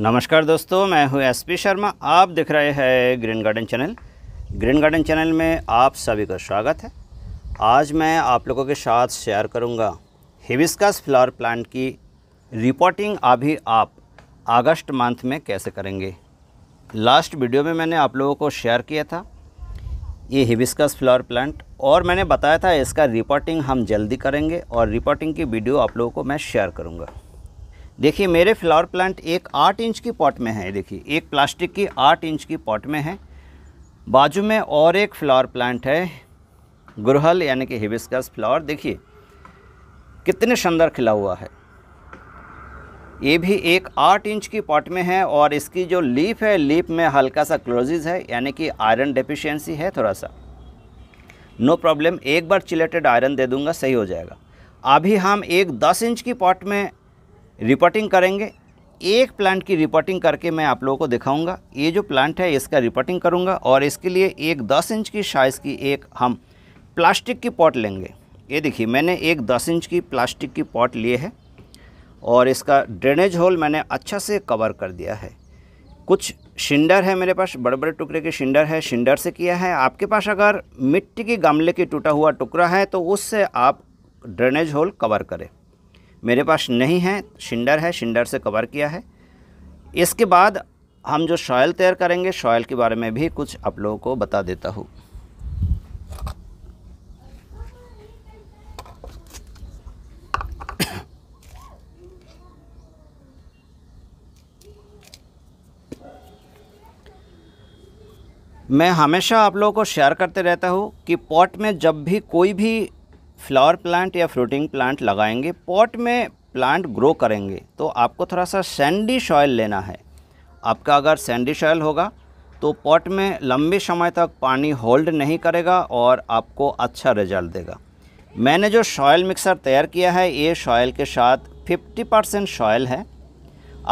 नमस्कार दोस्तों मैं हूं एसपी शर्मा आप दिख रहे हैं green garden channel green garden channel में आप सभी का स्वागत है आज मैं आप लोगों के साथ शेयर करूंगा हिबिस्कस फ्लावर प्लांट की रिपोर्टिंग अभी आप अगस्त मंथ में कैसे करेंगे लास्ट वीडियो में मैंने आप लोगों को शेयर किया था ये हिबिस्कस फ्लावर प्लांट और मैंने बताया था इसका रिपोर्टिंग हम जल्दी करेंगे और रिपोर्टिंग की वीडियो आप लोगों को मैं शेयर करूँगा देखिए मेरे फ्लावर प्लांट एक आठ इंच की पॉट में है देखिए एक प्लास्टिक की आठ इंच की पॉट में है बाजू में और एक फ्लावर प्लांट है गुरहल यानी कि हिबिस्कस फ्लावर देखिए कितने शानदार खिला हुआ है ये भी एक आठ इंच की पॉट में है और इसकी जो लीफ है लीफ में हल्का सा क्लोजिज है यानी कि आयरन डेफिशिएंसी है थोड़ा सा नो प्रॉब्लम एक बार चिलेटेड आयरन दे दूंगा सही हो जाएगा अभी हम एक दस इंच की पॉट में रिपोर्टिंग करेंगे एक प्लांट की रिपोर्टिंग करके मैं आप लोगों को दिखाऊंगा ये जो प्लांट है इसका रिपोर्टिंग करूंगा और इसके लिए एक 10 इंच की साइज़ की एक हम प्लास्टिक की पॉट लेंगे ये देखिए मैंने एक 10 इंच की प्लास्टिक की पॉट लिए है और इसका ड्रेनेज होल मैंने अच्छा से कवर कर दिया है कुछ शिंडर है मेरे पास बड़े बड़े टुकड़े के शिंडर है शिंडर से किया है आपके पास अगर मिट्टी के गमले के टूटा हुआ टुकड़ा है तो उससे आप ड्रेनेज होल कवर करें मेरे पास नहीं है शिंडर है शिंडर से कवर किया है इसके बाद हम जो शॉयल तैयार करेंगे शॉयल के बारे में भी कुछ आप लोगों को बता देता हूँ मैं हमेशा आप लोगों को शेयर करते रहता हूँ कि पॉट में जब भी कोई भी फ्लावर प्लांट या फ्रूटिंग प्लांट लगाएंगे पॉट में प्लांट ग्रो करेंगे तो आपको थोड़ा सा सैंडी सॉयल लेना है आपका अगर सैंडी सॉयल होगा तो पॉट में लंबे समय तक पानी होल्ड नहीं करेगा और आपको अच्छा रिजल्ट देगा मैंने जो सॉयल मिक्सर तैयार किया है ये सॉयल के साथ 50 परसेंट सॉयल है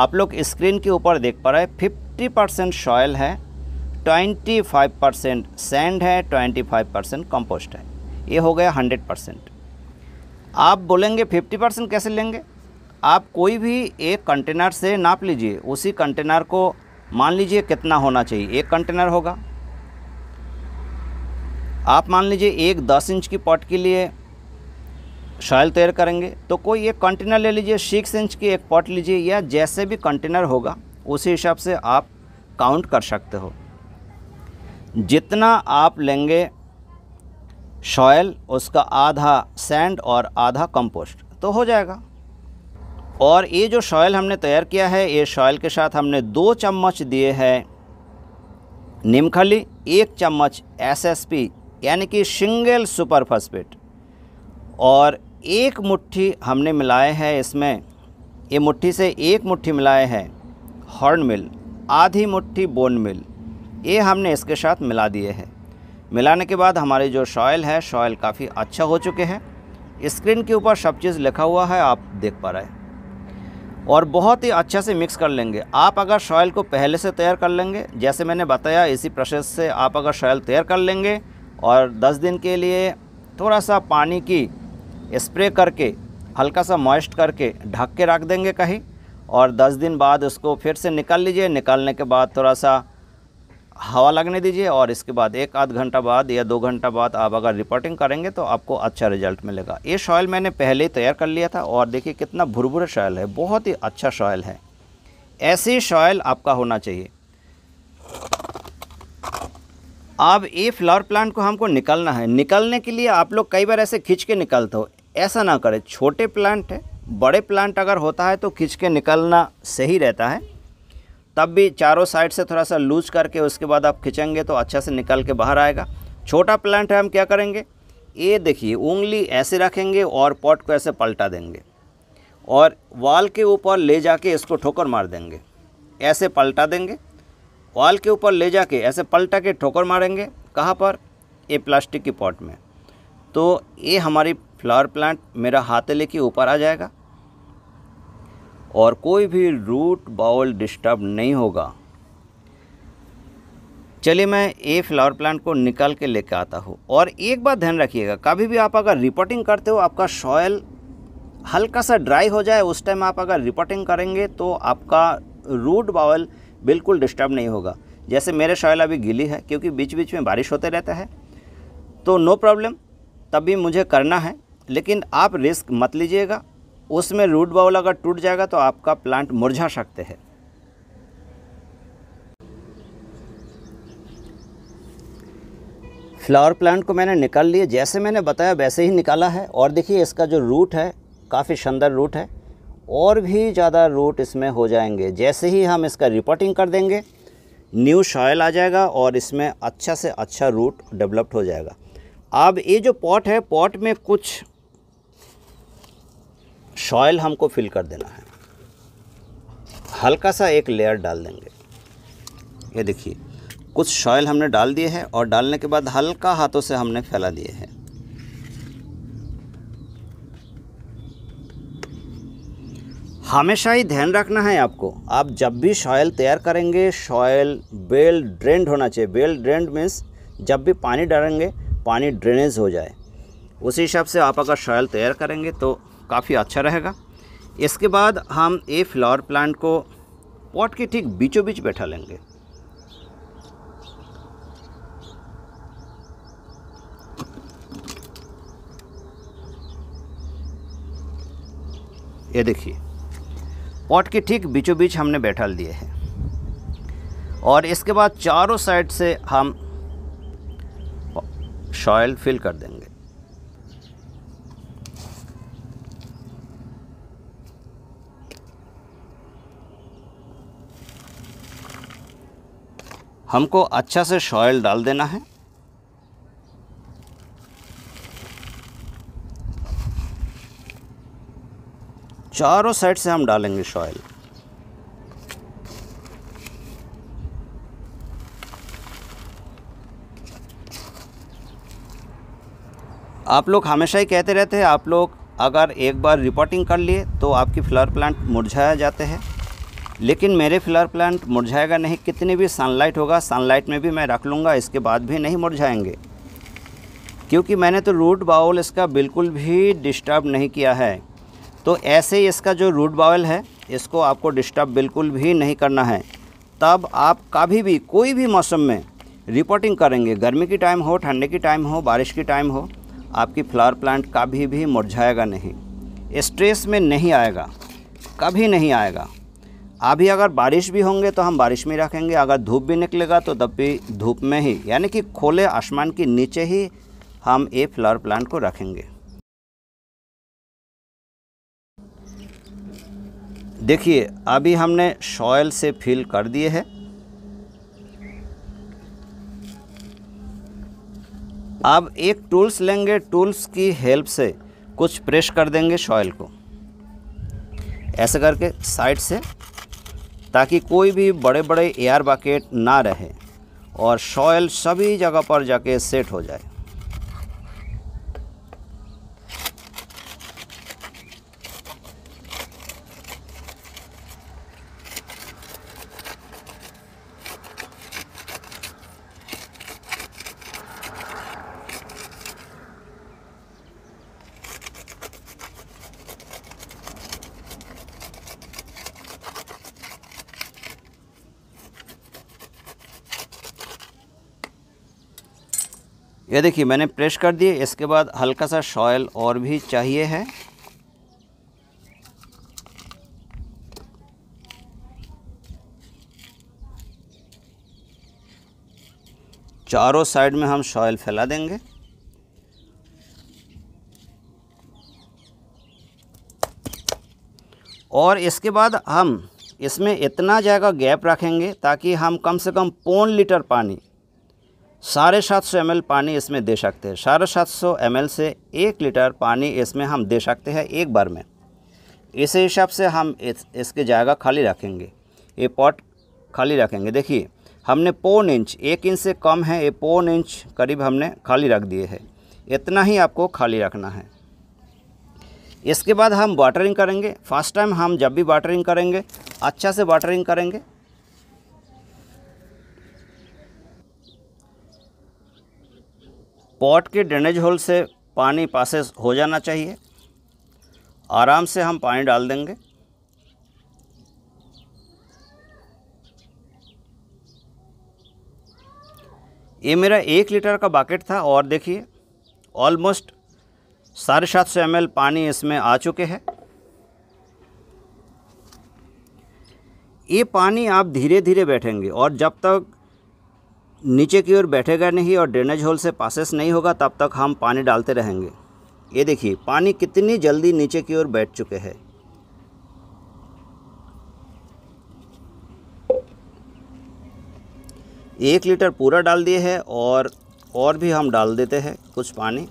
आप लोग स्क्रीन के ऊपर देख पा रहे हैं फिफ्टी परसेंट सॉयल है 25 परसेंट सैंड है 25 परसेंट कंपोस्ट है ये हो गया हंड्रेड परसेंट आप बोलेंगे फिफ्टी परसेंट कैसे लेंगे आप कोई भी एक कंटेनर से नाप लीजिए उसी कंटेनर को मान लीजिए कितना होना चाहिए एक कंटेनर होगा आप मान लीजिए एक दस इंच की पॉट के लिए शॉयल तैयार करेंगे तो कोई एक कंटेनर ले लीजिए सिक्स इंच की एक पॉट लीजिए या जैसे भी कंटेनर होगा उसी हिसाब से आप काउंट कर सकते हो जितना आप लेंगे शॉयल उसका आधा सैंड और आधा कंपोस्ट तो हो जाएगा और ये जो शॉयल हमने तैयार किया है ये शॉयल के साथ हमने दो चम्मच दिए हैं निमखली एक चम्मच एसएसपी यानी कि सिंगल सुपर फॉस्फेट और एक मुट्ठी हमने मिलाए हैं इसमें ये मुट्ठी से एक मुट्ठी मिलाए हैं हॉर्न मिल आधी मुट्ठी बोन मिल ये हमने इसके साथ मिला दिए हैं मिलाने के बाद हमारे जो शॉयल है शॉयल काफ़ी अच्छा हो चुके हैं स्क्रीन के ऊपर सब चीज़ लिखा हुआ है आप देख पा रहे हैं और बहुत ही अच्छा से मिक्स कर लेंगे आप अगर शॉयल को पहले से तैयार कर लेंगे जैसे मैंने बताया इसी प्रोसेस से आप अगर शॉयल तैयार कर लेंगे और 10 दिन के लिए थोड़ा सा पानी की स्प्रे करके हल्का सा मॉइस्ट करके ढक के रख देंगे कहीं और 10 दिन बाद उसको फिर से निकाल लीजिए निकालने के बाद थोड़ा सा हवा लगने दीजिए और इसके बाद एक आध घंटा बाद या दो घंटा बाद आप अगर रिपोर्टिंग करेंगे तो आपको अच्छा रिजल्ट मिलेगा ये सॉयल मैंने पहले ही तैयार कर लिया था और देखिए कितना भुरभुरा सॉयल है बहुत ही अच्छा सॉयल है ऐसी सॉयल आपका होना चाहिए अब ये फ्लावर प्लांट को हमको निकलना है निकलने के लिए आप लोग कई बार ऐसे खींच के निकलते हो ऐसा ना करें छोटे प्लांट है बड़े प्लांट अगर होता है तो खींच के निकलना सही रहता है तब भी चारों साइड से थोड़ा सा लूज करके उसके बाद आप खींचेंगे तो अच्छा से निकल के बाहर आएगा छोटा प्लांट है हम क्या करेंगे ये देखिए उंगली ऐसे रखेंगे और पॉट को ऐसे पलटा देंगे और वाल के ऊपर ले जाके इसको ठोकर मार देंगे ऐसे पलटा देंगे वाल के ऊपर ले जाके ऐसे पलटा के ठोकर मारेंगे कहाँ पर ये प्लास्टिक की पॉट में तो ये हमारी फ्लावर प्लांट मेरा हाथ लेके ऊपर आ जाएगा और कोई भी रूट बाउल डिस्टर्ब नहीं होगा चलिए मैं ए फ्लावर प्लांट को निकाल के लेके आता हूँ और एक बात ध्यान रखिएगा कभी भी आप अगर रिपोर्टिंग करते हो आपका सॉयल हल्का सा ड्राई हो जाए उस टाइम आप अगर रिपोर्टिंग करेंगे तो आपका रूट बाउल बिल्कुल डिस्टर्ब नहीं होगा जैसे मेरे सॉयल अभी गीली है क्योंकि बीच बीच में बारिश होते रहता है तो नो प्रॉब्लम तब भी मुझे करना है लेकिन आप रिस्क मत लीजिएगा उसमें रूट बाउल अगर टूट जाएगा तो आपका प्लांट मुरझा सकते हैं फ्लावर प्लांट को मैंने निकाल लिए जैसे मैंने बताया वैसे ही निकाला है और देखिए इसका जो रूट है काफ़ी शानदार रूट है और भी ज़्यादा रूट इसमें हो जाएंगे जैसे ही हम इसका रिपोर्टिंग कर देंगे न्यू शॉयल आ जाएगा और इसमें अच्छा से अच्छा रूट डेवलप्ड हो जाएगा अब ये जो पॉट है पॉट में कुछ सॉयल हमको फिल कर देना है हल्का सा एक लेयर डाल देंगे ये देखिए कुछ सॉयल हमने डाल दिए हैं और डालने के बाद हल्का हाथों से हमने फैला दिए हैं हमेशा ही ध्यान रखना है आपको आप जब भी सॉयल तैयार करेंगे सॉयल बेल ड्रेंड होना चाहिए बेल ड्रेंड मीन्स जब भी पानी डालेंगे पानी ड्रेनेज हो जाए उसी हिसाब से आप अगर सॉयल तैयार करेंगे तो काफ़ी अच्छा रहेगा इसके बाद हम ये फ्लावर प्लांट को पॉट के ठीक बीचों बीच बैठा लेंगे ये देखिए पॉट के ठीक बीचों बीच हमने बैठा दिए हैं और इसके बाद चारों साइड से हम सॉयल फिल कर देंगे हमको अच्छा से सॉयल डाल देना है चारों साइड से हम डालेंगे सॉयल आप लोग हमेशा ही कहते रहते हैं आप लोग अगर एक बार रिपोर्टिंग कर लिए तो आपकी फ्लावर प्लांट मुरझाया जाते हैं लेकिन मेरे फ्लावर प्लांट मुरझाएगा नहीं कितनी भी सनलाइट होगा सनलाइट में भी मैं रख लूँगा इसके बाद भी नहीं मुरझाएंगे क्योंकि मैंने तो रूट बाउल इसका बिल्कुल भी डिस्टर्ब नहीं किया है तो ऐसे ही इसका जो रूट बाउल है इसको आपको डिस्टर्ब बिल्कुल भी नहीं करना है तब आप कभी भी कोई भी मौसम में रिपोर्टिंग करेंगे गर्मी की टाइम हो ठंडे की टाइम हो बारिश की टाइम हो आपकी फ्लावर प्लांट कभी भी मुरझाएगा नहीं स्ट्रेस में नहीं आएगा कभी नहीं आएगा अभी अगर बारिश भी होंगे तो हम बारिश में रखेंगे अगर धूप भी निकलेगा तो तब भी धूप में ही यानी कि खोले आसमान के नीचे ही हम ये फ्लावर प्लांट को रखेंगे देखिए अभी हमने सॉयल से फिल कर दिए है अब एक टूल्स लेंगे टूल्स की हेल्प से कुछ प्रेस कर देंगे सॉयल को ऐसे करके साइड से ताकि कोई भी बड़े बड़े एयर बकेट ना रहे और सॉयल सभी जगह पर जाके सेट हो जाए ये देखिए मैंने प्रेस कर दिए इसके बाद हल्का सा सॉयल और भी चाहिए है चारों साइड में हम सॉयल फैला देंगे और इसके बाद हम इसमें इतना जगह गैप रखेंगे ताकि हम कम से कम पौन लीटर पानी साढ़े सात सौ एम पानी इसमें दे सकते हैं साढ़े सात सौ एम से एक लीटर पानी इसमें हम दे सकते हैं एक बार में इसी हिसाब से हम इस, इसके जगह खाली रखेंगे ये पॉट खाली रखेंगे देखिए हमने पौन इंच एक इंच से कम है ये पौन इंच करीब हमने खाली रख दिए है इतना ही आपको खाली रखना है इसके बाद हम वाटरिंग करेंगे फर्स्ट टाइम हम जब भी वाटरिंग करेंगे अच्छा से वाटरिंग करेंगे पॉट के ड्रेनेज होल से पानी पासेस हो जाना चाहिए आराम से हम पानी डाल देंगे ये मेरा एक लीटर का बाकेट था और देखिए ऑलमोस्ट साढ़े सात सौ एम पानी इसमें आ चुके हैं ये पानी आप धीरे धीरे बैठेंगे और जब तक नीचे की ओर बैठेगा नहीं और ड्रेनेज होल से पासेस नहीं होगा तब तक हम पानी डालते रहेंगे ये देखिए पानी कितनी जल्दी नीचे की ओर बैठ चुके हैं एक लीटर पूरा डाल दिए है और और भी हम डाल देते हैं कुछ पानी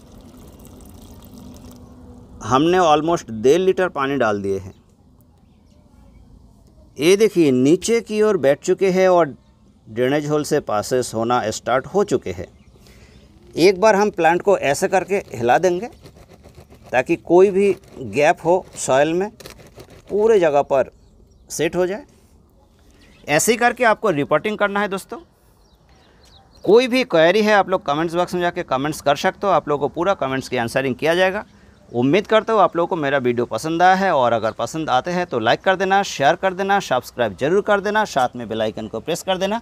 हमने ऑलमोस्ट डेढ़ लीटर पानी डाल दिए हैं ये देखिए नीचे की ओर बैठ चुके हैं और ड्रेनेज होल से पासेस होना स्टार्ट हो चुके हैं एक बार हम प्लांट को ऐसे करके हिला देंगे ताकि कोई भी गैप हो सॉयल में पूरे जगह पर सेट हो जाए ऐसे ही करके आपको रिपोर्टिंग करना है दोस्तों कोई भी क्वेरी है आप लोग कमेंट्स बॉक्स में जाके कमेंट्स कर सकते हो आप लोगों को पूरा कमेंट्स की आंसरिंग किया जाएगा उम्मीद करते हो आप लोगों को मेरा वीडियो पसंद आया है और अगर पसंद आते हैं तो लाइक कर देना शेयर कर देना सब्सक्राइब जरूर कर देना साथ में बेलाइकन को प्रेस कर देना